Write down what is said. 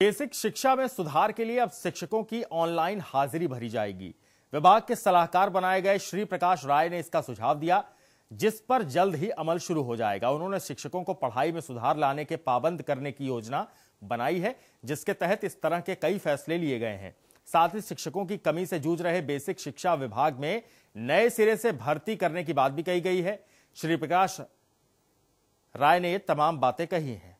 basic शिक्षा में सुधार के लिए अब शिक्षकों की ऑनलाइन हाजिरी भरी जाएगी विभाग के सलाहकार बनाए गए श्री प्रकाश राय ने इसका सुझाव दिया जिस पर जल्द ही अमल शुरू हो जाएगा उन्होंने शिक्षकों को पढ़ाई में सुधार लाने के पाबंद करने की योजना बनाई है जिसके तहत इस तरह के कई फैसले लिए गए हैं साथ ही शिक्षकों की कमी से जूझ रहे बेसिक शिक्षा विभाग में नए सिरे से भर्ती करने की बात भी कही गई है श्री प्रकाश राय ने तमाम बातें कही हैं